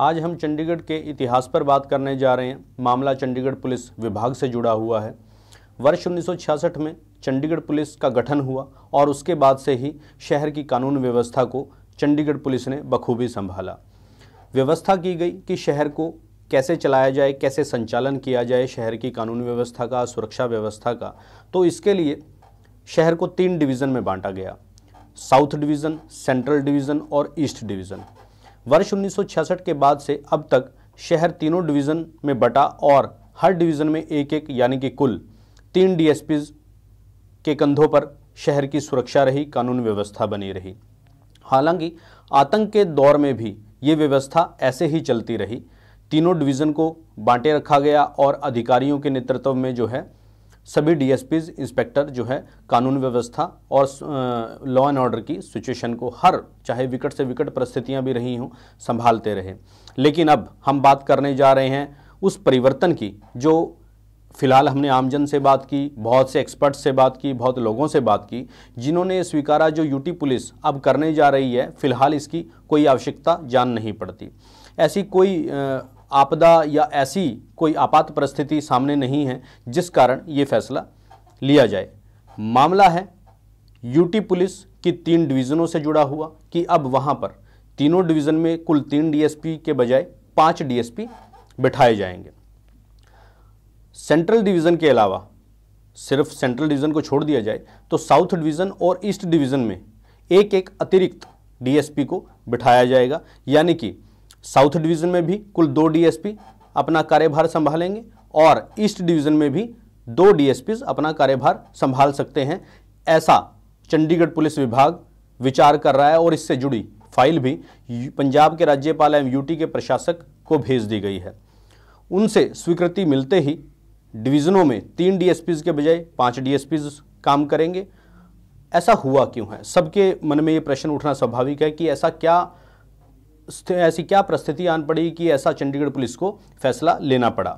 आज हम चंडीगढ़ के इतिहास पर बात करने जा रहे हैं मामला चंडीगढ़ पुलिस विभाग से जुड़ा हुआ है वर्ष 1966 में चंडीगढ़ पुलिस का गठन हुआ और उसके बाद से ही शहर की कानून व्यवस्था को चंडीगढ़ पुलिस ने बखूबी संभाला व्यवस्था की गई कि शहर को कैसे चलाया जाए कैसे संचालन किया जाए शहर की कानून व्यवस्था का सुरक्षा व्यवस्था का तो इसके लिए शहर को तीन डिवीज़न में बांटा गया साउथ डिवीज़न सेंट्रल डिवीज़न और ईस्ट डिवीज़न वर्ष 1966 के बाद से अब तक शहर तीनों डिवीज़न में बटा और हर डिवीज़न में एक एक यानी कि कुल तीन डी के कंधों पर शहर की सुरक्षा रही कानून व्यवस्था बनी रही हालांकि आतंक के दौर में भी ये व्यवस्था ऐसे ही चलती रही तीनों डिवीज़न को बांटे रखा गया और अधिकारियों के नेतृत्व में जो है सभी डी इंस्पेक्टर जो है कानून व्यवस्था और लॉ एंड ऑर्डर की सिचुएशन को हर चाहे विकट से विकट परिस्थितियां भी रही हों संभालते रहे लेकिन अब हम बात करने जा रहे हैं उस परिवर्तन की जो फिलहाल हमने आमजन से बात की बहुत से एक्सपर्ट्स से बात की बहुत लोगों से बात की जिन्होंने स्वीकारा जो यूटी पुलिस अब करने जा रही है फिलहाल इसकी कोई आवश्यकता जान नहीं पड़ती ऐसी कोई आ, आपदा या ऐसी कोई आपात परिस्थिति सामने नहीं है जिस कारण ये फैसला लिया जाए मामला है यूटी पुलिस की तीन डिवीज़नों से जुड़ा हुआ कि अब वहाँ पर तीनों डिवीज़न में कुल तीन डीएसपी के बजाय पांच डीएसपी बिठाए जाएंगे सेंट्रल डिवीज़न के अलावा सिर्फ सेंट्रल डिवीज़न को छोड़ दिया जाए तो साउथ डिवीज़न और ईस्ट डिवीज़न में एक एक अतिरिक्त डीएसपी को बिठाया जाएगा यानी कि साउथ डिवीजन में भी कुल दो डीएसपी अपना कार्यभार संभालेंगे और ईस्ट डिवीजन में भी दो डीएसपी अपना कार्यभार संभाल सकते हैं ऐसा चंडीगढ़ पुलिस विभाग विचार कर रहा है और इससे जुड़ी फाइल भी पंजाब के राज्यपाल एवं यूटी के प्रशासक को भेज दी गई है उनसे स्वीकृति मिलते ही डिवीज़नों में तीन डीएसपीज के बजाय पांच डीएसपीज काम करेंगे ऐसा हुआ क्यों है सबके मन में ये प्रश्न उठना स्वाभाविक है कि ऐसा क्या ऐसी क्या परिस्थिति आन पड़ी कि ऐसा चंडीगढ़ पुलिस को फैसला लेना पड़ा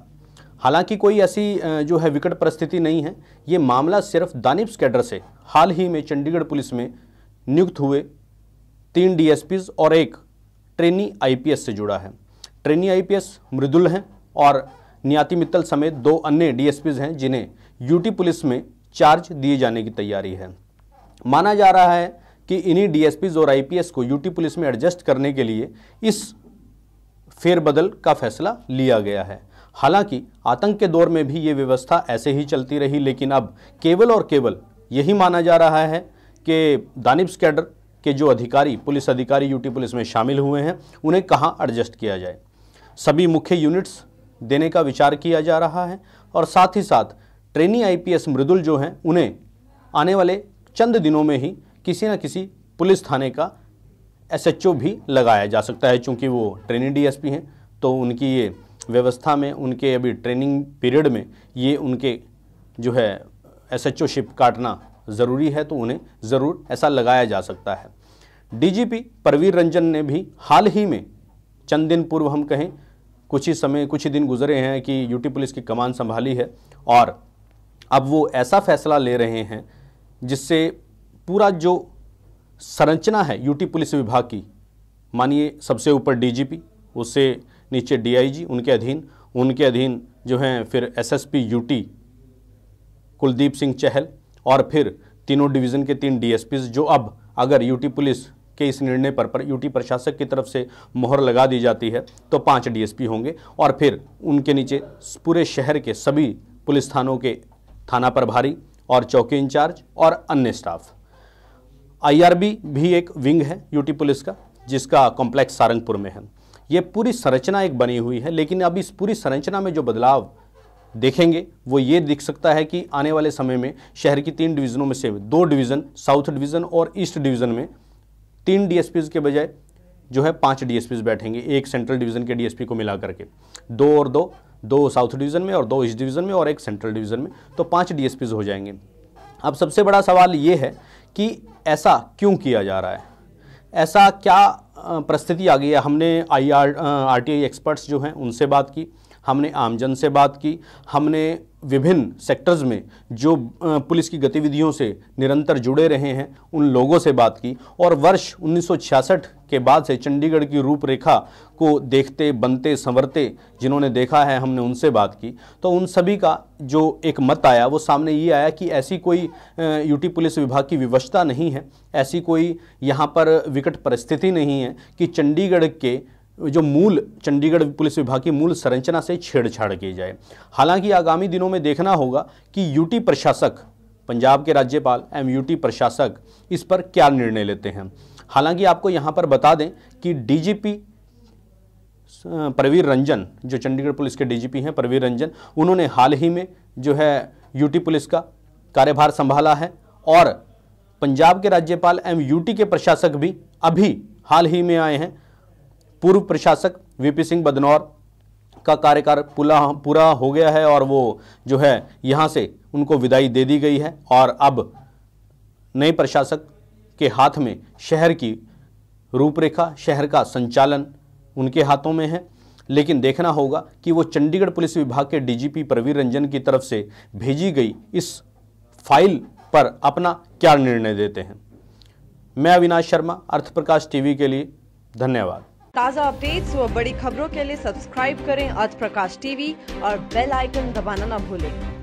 हालांकि कोई ऐसी जो है विकट परिस्थिति नहीं है ये मामला सिर्फ दानिब स्कैडर से हाल ही में चंडीगढ़ पुलिस में नियुक्त हुए तीन डीएसपीज और एक ट्रेनी आई से जुड़ा है ट्रेनी आई मृदुल हैं और नियाति मित्तल समेत दो अन्य डीएसपीज हैं जिन्हें यूटी पुलिस में चार्ज दिए जाने की तैयारी है माना जा रहा है कि इन्हीं डीएसपीज और आई को यूटी पुलिस में एडजस्ट करने के लिए इस फेरबदल का फैसला लिया गया है हालांकि आतंक के दौर में भी ये व्यवस्था ऐसे ही चलती रही लेकिन अब केवल और केवल यही माना जा रहा है कि दानिब स्कैडर के जो अधिकारी पुलिस अधिकारी यूटी पुलिस में शामिल हुए हैं उन्हें कहाँ एडजस्ट किया जाए सभी मुख्य यूनिट्स देने का विचार किया जा रहा है और साथ ही साथ ट्रेनी आईपीएस मृदुल जो हैं उन्हें आने वाले चंद दिनों में ही किसी न किसी पुलिस थाने का एसएचओ भी लगाया जा सकता है चूँकि वो ट्रेनिंग डीएसपी हैं तो उनकी ये व्यवस्था में उनके अभी ट्रेनिंग पीरियड में ये उनके जो है एसएचओ शिप काटना ज़रूरी है तो उन्हें ज़रूर ऐसा लगाया जा सकता है डीजीपी परवीर रंजन ने भी हाल ही में चंद दिन पूर्व हम कहें कुछ ही समय कुछ ही दिन गुजरे हैं कि यूटी पुलिस की कमान संभाली है और अब वो ऐसा फैसला ले रहे हैं जिससे पूरा जो संरचना है यूटी पुलिस विभाग की मानिए सबसे ऊपर डीजीपी उससे नीचे डीआईजी उनके अधीन उनके अधीन जो हैं फिर एसएसपी यूटी कुलदीप सिंह चहल और फिर तीनों डिवीज़न के तीन डीएसपी जो अब अगर यूटी पुलिस के इस निर्णय पर पर यूटी प्रशासक की तरफ से मोहर लगा दी जाती है तो पांच डीएसपी होंगे और फिर उनके नीचे पूरे शहर के सभी पुलिस थानों के थाना प्रभारी और चौकी इंचार्ज और अन्य स्टाफ आईआरबी भी एक विंग है यूटी पुलिस का जिसका कॉम्प्लेक्स सारंगपुर में है ये पूरी संरचना एक बनी हुई है लेकिन अब इस पूरी संरचना में जो बदलाव देखेंगे वो ये दिख सकता है कि आने वाले समय में शहर की तीन डिवीज़नों में से दो डिवीज़न साउथ डिवीज़न और ईस्ट डिवीज़न में तीन डी के बजाय जो है पांच डीएसपीज बैठेंगे एक सेंट्रल डिवीज़न के डीएसपी को मिला करके दो और दो दो साउथ डिवीज़न में और दो ईस्ट डिवीज़न में और एक सेंट्रल डिवीज़न में तो पाँच डीएसपीज हो जाएंगे अब सबसे बड़ा सवाल ये है कि ऐसा क्यों किया जा रहा है ऐसा क्या परिस्थिति आ गई है हमने I R R T I experts जो हैं उनसे बात की हमने आमजन से बात की हमने विभिन्न सेक्टर्स में जो पुलिस की गतिविधियों से निरंतर जुड़े रहे हैं उन लोगों से बात की और वर्ष उन्नीस के बाद से चंडीगढ़ की रूपरेखा को देखते बनते संवरते जिन्होंने देखा है हमने उनसे बात की तो उन सभी का जो एक मत आया वो सामने ये आया कि ऐसी कोई यूटी पुलिस विभाग की विवशता नहीं है ऐसी कोई यहाँ पर विकट परिस्थिति नहीं है कि चंडीगढ़ के जो मूल चंडीगढ़ पुलिस विभाग की मूल संरचना से छेड़छाड़ की जाए हालांकि आगामी दिनों में देखना होगा कि यूटी प्रशासक पंजाब के राज्यपाल एवं यूटी प्रशासक इस पर क्या निर्णय लेते हैं हालांकि आपको यहाँ पर बता दें कि डीजीपी प्रवीर रंजन जो चंडीगढ़ पुलिस के डीजीपी हैं प्रवीर रंजन उन्होंने हाल ही में जो है यूटी पुलिस का कार्यभार संभाला है और पंजाब के राज्यपाल एवं यूटी के प्रशासक भी अभी हाल ही में आए हैं पूर्व प्रशासक वीपी सिंह बदनौर का कार्यकाल पूरा पूरा हो गया है और वो जो है यहाँ से उनको विदाई दे दी गई है और अब नए प्रशासक के हाथ में शहर की रूपरेखा शहर का संचालन उनके हाथों में है लेकिन देखना होगा कि वो चंडीगढ़ पुलिस विभाग के डीजीपी प्रवीर रंजन की तरफ से भेजी गई इस फाइल पर अपना क्या निर्णय देते हैं मैं अविनाश शर्मा अर्थ प्रकाश टीवी के लिए धन्यवाद ताज़ा अपडेट्स और बड़ी खबरों के लिए सब्सक्राइब करें अर्थ प्रकाश टीवी और बेल आइकन दबाना न भूलें